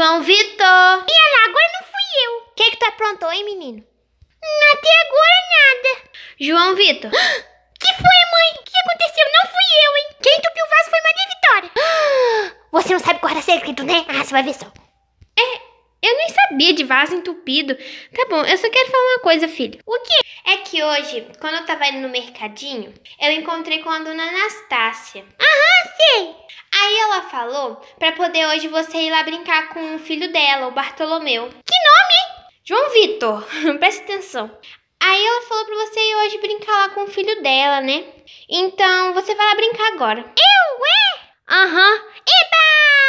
João Vitor. E ela, agora não fui eu. O que é que tu aprontou, hein, menino? Até agora nada. João Vitor. Que foi, mãe? O que aconteceu? Não fui eu, hein? Quem entupiu o vaso foi Maria Vitória. Você não sabe guardar segredo, né? Ah, você vai ver só. Eu nem sabia de vaso entupido. Tá bom, eu só quero falar uma coisa, filho. O que? É que hoje, quando eu tava indo no mercadinho, eu encontrei com a dona Anastácia. Aham, sei! Aí ela falou para poder hoje você ir lá brincar com o filho dela, o Bartolomeu. Que nome, hein? João Vitor. Presta atenção. Aí ela falou pra você ir hoje brincar lá com o filho dela, né? Então você vai lá brincar agora. Eu? É? Aham. Uhum. Eba!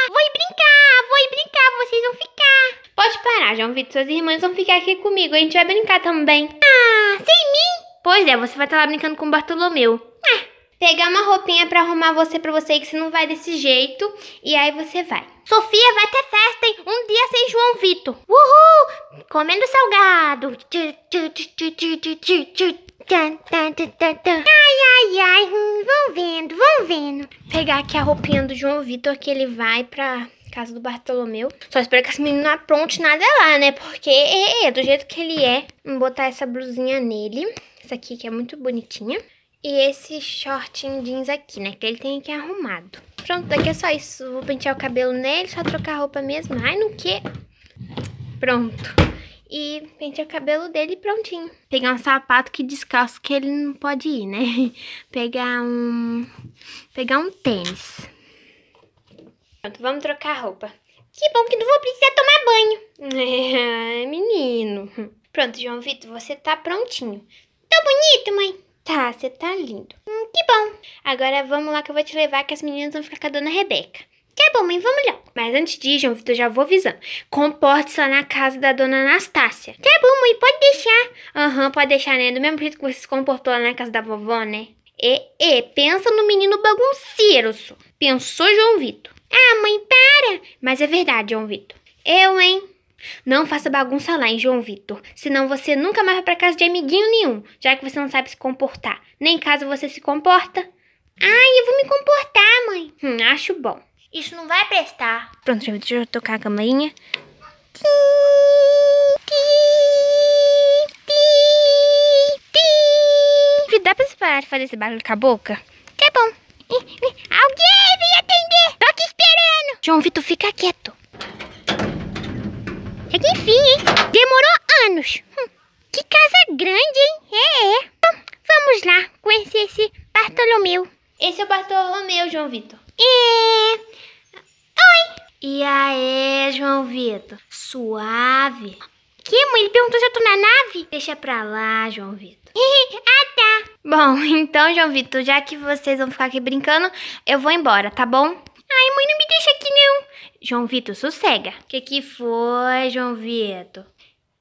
Vou ir brincar, vou ir brincar, vocês vão ficar. Pode parar, João Vitor. Suas irmãs vão ficar aqui comigo. A gente vai brincar também. Ah, sem mim? Pois é, você vai estar lá brincando com o Bartolomeu. Ah, pegar uma roupinha para arrumar você para você que você não vai desse jeito. E aí você vai. Sofia, vai ter festa, hein? Um dia sem João Vitor. Uhul! Comendo salgado. Ai, ai, ai. Hum, vão vendo, vão vendo. Pegar aqui a roupinha do João Vitor que ele vai pra casa do Bartolomeu. Só espero que esse menino não apronte nada lá, né? Porque é, é, é do jeito que ele é. Vou botar essa blusinha nele. Essa aqui que é muito bonitinha. E esse shortinho jeans aqui, né? Que ele tem aqui arrumado. Pronto, daqui é só isso. Vou pentear o cabelo nele, só trocar a roupa mesmo. Ai, no que? Pronto. E pentear o cabelo dele prontinho. Pegar um sapato que descalço que ele não pode ir, né? Pegar um... Pegar um tênis. Pronto, vamos trocar a roupa. Que bom que não vou precisar tomar banho. É, menino. Pronto, João Vitor, você tá prontinho. Tô bonito, mãe. Tá, você tá lindo. Hum, que bom. Agora vamos lá que eu vou te levar que as meninas vão ficar com a dona Rebeca. Que tá bom, mãe, vamos lá. Mas antes de ir, João Vitor, já vou avisando. Comporte-se lá na casa da dona Anastácia. Que tá bom, mãe, pode deixar. Aham, uhum, pode deixar, né? Do mesmo jeito que você se comportou lá na casa da vovó, né? E, e, pensa no menino bagunceiro, só. Pensou, João Vitor. Ah, mãe, para! Mas é verdade, João Vitor. Eu, hein? Não faça bagunça lá, hein, João Vitor. Senão você nunca mais vai pra casa de amiguinho nenhum, já que você não sabe se comportar. Nem caso você se comporta. Ai, eu vou me comportar, mãe. Hum, acho bom. Isso não vai prestar. Pronto, João Vitor, deixa eu tocar a campainha. Dá pra você parar de fazer esse barulho com a boca? Tá bom. Alguém me atender! João Vitor, fica quieto. É que enfim, hein? Demorou anos. Hum, que casa grande, hein? É, é. Então, vamos lá conhecer esse Bartolomeu. Esse é o Bartolomeu, João Vitor. É... Oi! E aí, João Vitor? Suave? Que, mãe? Ele perguntou se eu tô na nave? Deixa pra lá, João Vitor. ah, tá. Bom, então, João Vitor, já que vocês vão ficar aqui brincando, eu vou embora, tá bom? Ai, mãe, não me deixa aqui não. João Vitor, sossega. Que que foi, João Vitor?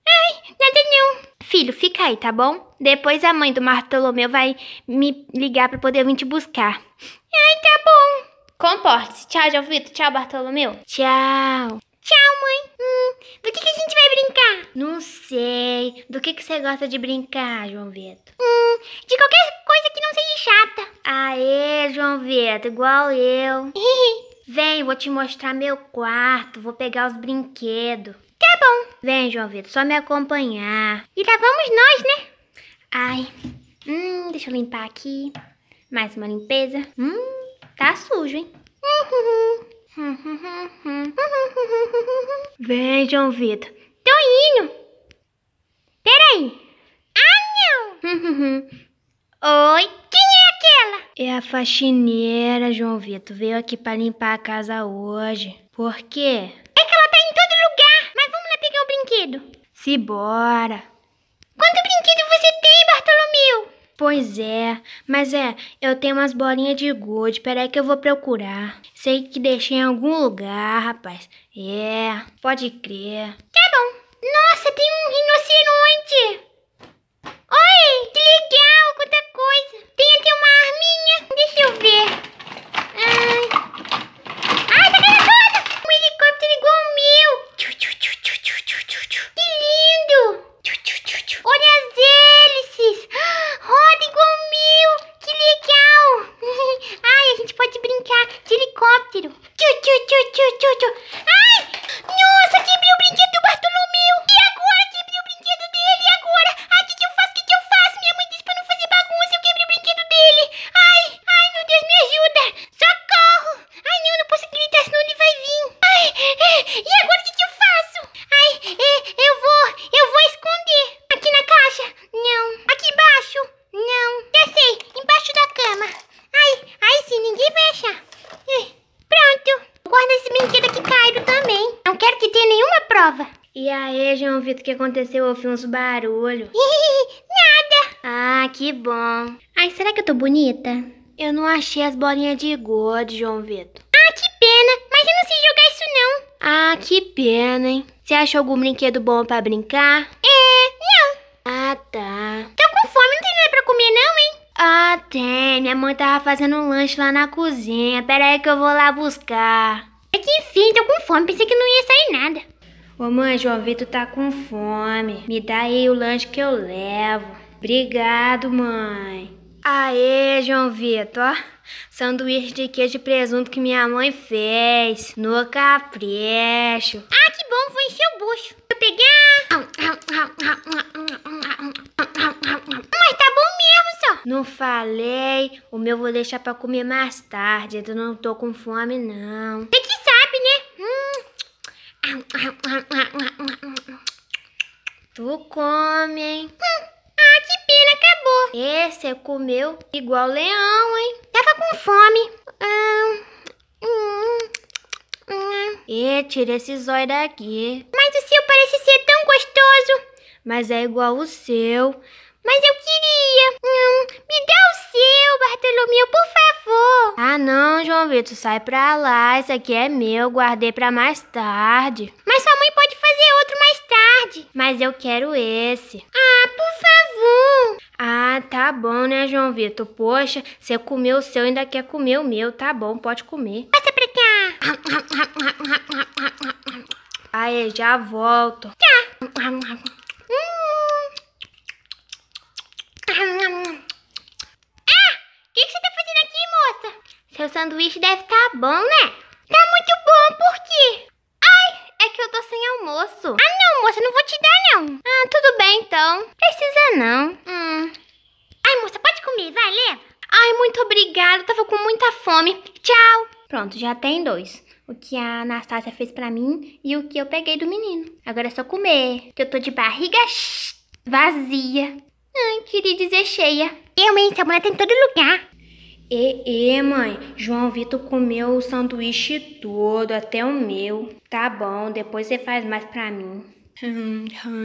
Ai, nada não. Filho, fica aí, tá bom? Depois a mãe do Bartolomeu vai me ligar para poder vir te buscar. Ai, tá bom. Comporte-se. Tchau, João Vitor. Tchau, Bartolomeu. Tchau. Tchau, mãe. Hum, do que, que a gente vai brincar? Não sei. Do que, que você gosta de brincar, João Vitor? Hum, de qualquer coisa que não seja chata. Aê, João Vitor, igual eu. Vem, vou te mostrar meu quarto, vou pegar os brinquedos. Tá bom. Vem, João Vitor, só me acompanhar. E lá vamos nós, né? Ai, hum, deixa eu limpar aqui. Mais uma limpeza. Hum, tá sujo, hein? Vem, João Vitor. Tô indo. Peraí. Oi, quem é aquela? É a faxineira, João Vitor. Veio aqui para limpar a casa hoje. Por quê? É que ela tá em todo lugar. Mas vamos lá pegar o brinquedo. Se bora. Quanto brinquedo você tem, Bartolomeu? Pois é, mas é, eu tenho umas bolinhas de gude, peraí que eu vou procurar. Sei que deixei em algum lugar, rapaz. É, pode crer. Tá bom. Nossa, tem um rinoceronte! Oi, que legal, quanta coisa. Tem até uma arminha. Deixa eu ver. Ai. E aí, João Vitor, o que aconteceu? Ouvi uns barulhos. Nada. Ah, que bom. Ai, será que eu tô bonita? Eu não achei as bolinhas de gordo, João Vitor. Ah, que pena. Mas eu não sei jogar isso, não. Ah, que pena, hein? Você achou algum brinquedo bom pra brincar? É, não. Ah, tá. Tô com fome, não tem nada pra comer, não, hein? Ah, tem. Minha mãe tava fazendo um lanche lá na cozinha. Pera aí que eu vou lá buscar. É que enfim, tô com fome. Pensei que não ia sair nada. Ô mãe, João Vitor tá com fome. Me dá aí o lanche que eu levo. Obrigado, mãe. Aê, João Vitor, sanduíche de queijo e presunto que minha mãe fez, no capricho. Ah, que bom, vou encher o bucho. Vou pegar. Mas tá bom mesmo, só. Não falei, o meu vou deixar pra comer mais tarde, eu não tô com fome, não. Tem que Tu come, hein? ah, que pena, acabou. Esse é comeu igual leão, hein? Tava com fome. Ah, hum, hum, hum. E tira esse zóio daqui. Mas o seu parece ser tão gostoso. Mas é igual o seu. Mas eu queria. Hum, preto, sai pra lá, esse aqui é meu, guardei pra mais tarde. Mas sua mãe pode fazer outro mais tarde. Mas eu quero esse. Ah, por favor. Ah, tá bom, né, João Vitor? Poxa, você comeu o seu, ainda quer comer o meu. Tá bom, pode comer. Passa pra cá. Aê, já volto. Tchau. Hum. Seu sanduíche deve estar tá bom, né? Tá muito bom, por quê? Ai, é que eu tô sem almoço. Ah, não, moça, não vou te dar, não. Ah, tudo bem, então. Precisa não. Hum. Ai, moça, pode comer, vai, leva. Ai, muito obrigada, tava com muita fome. Tchau. Pronto, já tem dois. O que a Anastácia fez pra mim e o que eu peguei do menino. Agora é só comer, que eu tô de barriga vazia. Ai, queria dizer cheia. Eu, hein, essa mulher tem tá todo lugar. E, e, mãe, João Vitor comeu o sanduíche todo, até o meu. Tá bom, depois você faz mais pra mim. Nossa,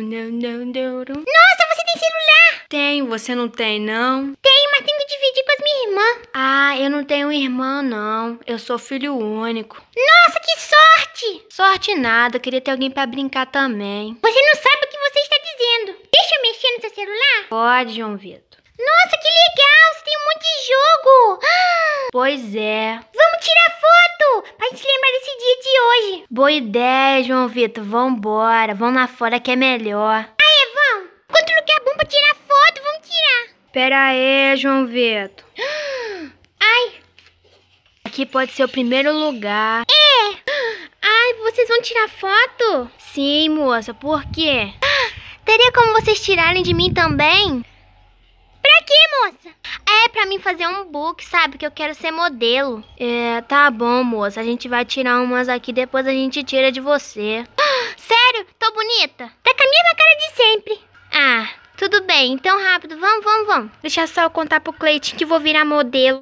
você tem celular? Tem, você não tem, não? Tenho, mas tenho que dividir com as minha irmã. Ah, eu não tenho irmã, não. Eu sou filho único. Nossa, que sorte! Sorte nada, queria ter alguém para brincar também. Você não sabe o que você está dizendo. Deixa eu mexer no seu celular? Pode, João Vitor. Nossa, que legal! Pois é. Vamos tirar foto pra gente lembrar desse dia de hoje. Boa ideia, João Vitor. Vambora. Vamos lá fora que é melhor. Aê, vamos. Quanto lugar bom pra tirar foto, vamos tirar. Pera aí, João Vitor. Ai. Aqui pode ser o primeiro lugar. É. Ai, vocês vão tirar foto? Sim, moça. Por quê? Teria como vocês tirarem de mim também? Pra quê, moça? pra mim fazer um book, sabe? Que eu quero ser modelo. É, tá bom, moça. A gente vai tirar umas aqui, depois a gente tira de você. Sério? Tô bonita? Tá com a mesma cara de sempre. Ah, tudo bem. Então rápido. Vamos, vamos, vamos. Deixa só eu contar pro Cleitinho que vou virar modelo.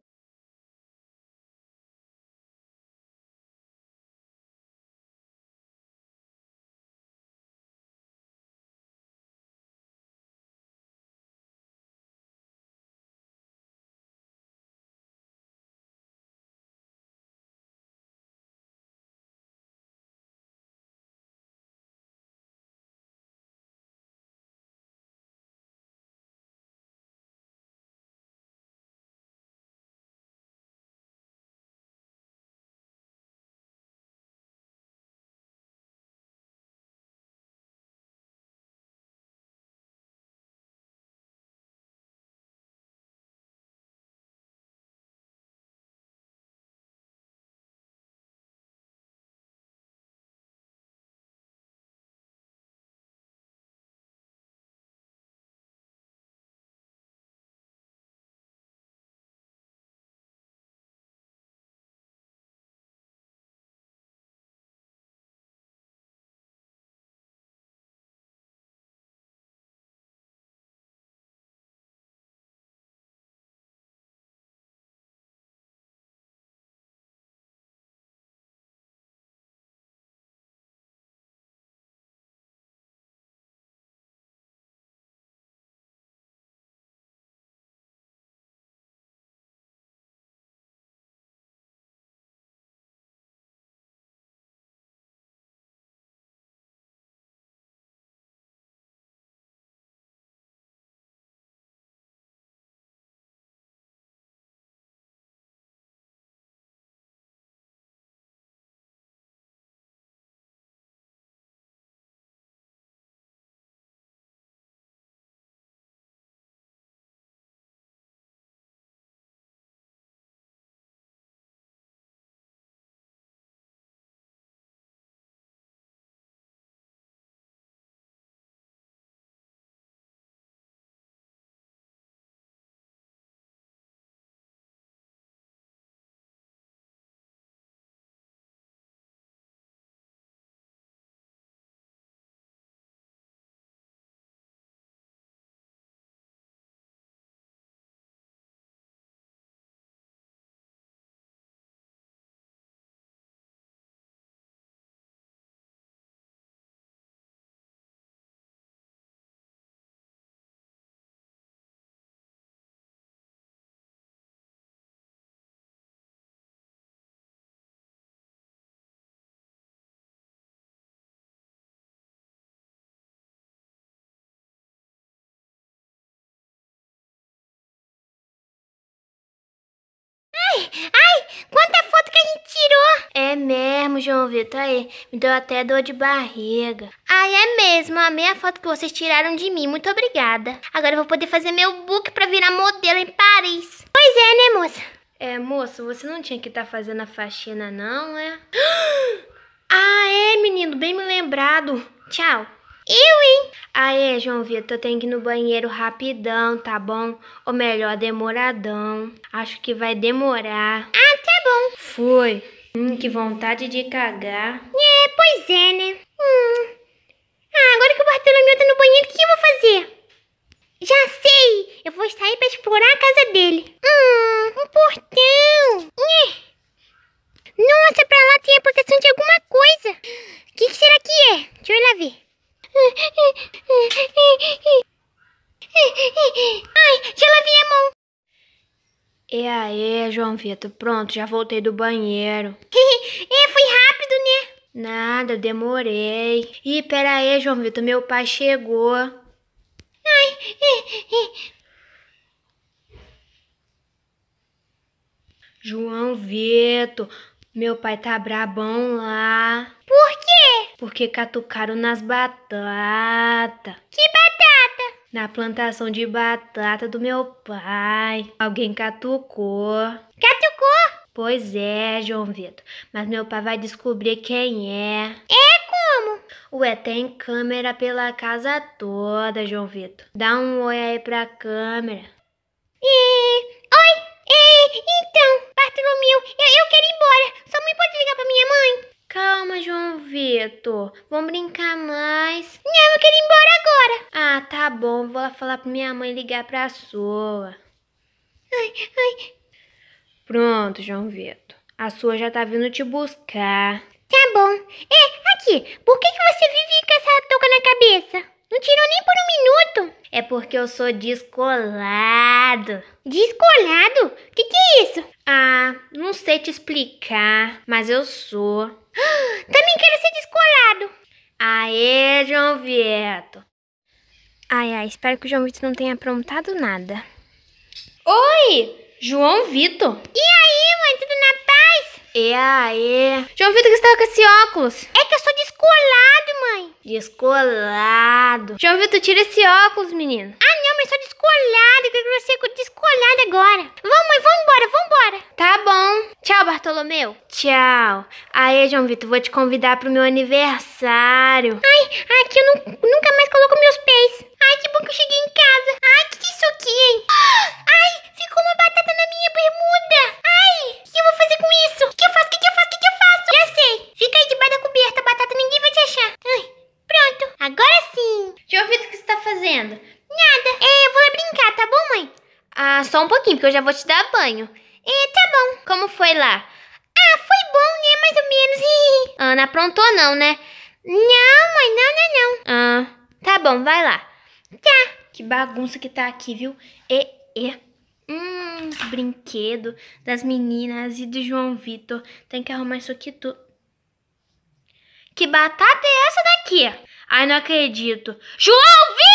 Ai, quanta foto que a gente tirou! É mesmo, João Vitor, aí, me deu até dor de barriga. Ai, é mesmo, amei a foto que vocês tiraram de mim, muito obrigada. Agora eu vou poder fazer meu book pra virar modelo em Paris. Pois é, né, moça? É, moça você não tinha que estar tá fazendo a faxina não, é? Ah, é, menino, bem me lembrado. Tchau. Eu, hein? Aê, é, João Vitor, tem que ir no banheiro rapidão, tá bom? Ou melhor, demoradão. Acho que vai demorar. Ah, tá bom. Foi. Hum, que vontade de cagar. É, pois é, né? Hum. Ah, agora que o Bartolomeu tá no banheiro, o que eu vou fazer? Já sei! Eu vou sair pra explorar a casa dele. Hum, um portão! Nhê. Nossa, pra lá tem a proteção de alguma coisa. O que, que será que é? Deixa eu ir lá ver. Ai, mão. E aí, João Vitor, pronto, já voltei do banheiro. é, fui rápido, né? Nada, demorei. Ih, pera aí, João Vitor, meu pai chegou. Ai, é, é. João Vitor, meu pai tá brabão lá. Por porque catucaram nas batatas. Que batata? Na plantação de batata do meu pai. Alguém catucou. Catucou? Pois é, João Vitor. Mas meu pai vai descobrir quem é. É como? Ué, tem câmera pela casa toda, João Vitor. Dá um oi aí pra câmera. E... Oi! E... Então, Bartolomeu, eu, eu quero ir embora. Só mãe pode ligar pra minha mãe? Calma, João Vitor. Vamos brincar mais. Não, eu quero ir embora agora. Ah, tá bom. Vou lá falar pra minha mãe ligar pra sua. Ai, ai. Pronto, João Vitor. A sua já tá vindo te buscar. Tá bom. É, aqui. Por que, que você vive com essa touca na cabeça? Não tirou nem por um minuto. É porque eu sou descolado. Descolado? O que, que é isso? Ah, não sei te explicar, mas eu sou. Ah, também quero ser descolado. Aê, João Vieto. Ai, ai, espero que o João Vitor não tenha aprontado nada. Oi, João Vitor. E aí, mãe, tudo na paz? E aí? João Vitor, que está com esse óculos? É que eu sou descolado mãe. Descolado. João Vitor, tira esse óculos, menino. Ah, que eu fico descolhada agora. Vamos, vamos embora, vamos embora. Tá bom. Tchau, Bartolomeu. Tchau. Aê, João Vitor, vou te convidar pro meu aniversário. Ai, aqui eu nunca mais coloco meus pés. Ai, que bom que eu cheguei em casa. Ai, que que é isso aqui, hein? Ai, ficou uma batata na minha bermuda. Ai, o que eu vou fazer com isso? O que eu faço, o que eu faço, o que eu faço? Já sei. Fica aí debaixo da coberta, batata, ninguém vai te achar. Ai, pronto. Agora sim. João Vitor, o que você tá fazendo? Nada. É, eu vou só um pouquinho, porque eu já vou te dar banho. E tá bom, como foi lá? Ah, foi bom, né? Mais ou menos. Ana aprontou não, né? Não, mãe, não, não, não. Ah, tá bom, vai lá. Tá. Que bagunça que tá aqui, viu? E, é, e. É. Hum, brinquedo das meninas e do João Vitor. Tem que arrumar isso aqui tudo. Que batata é essa daqui? Ai, não acredito. João Vitor!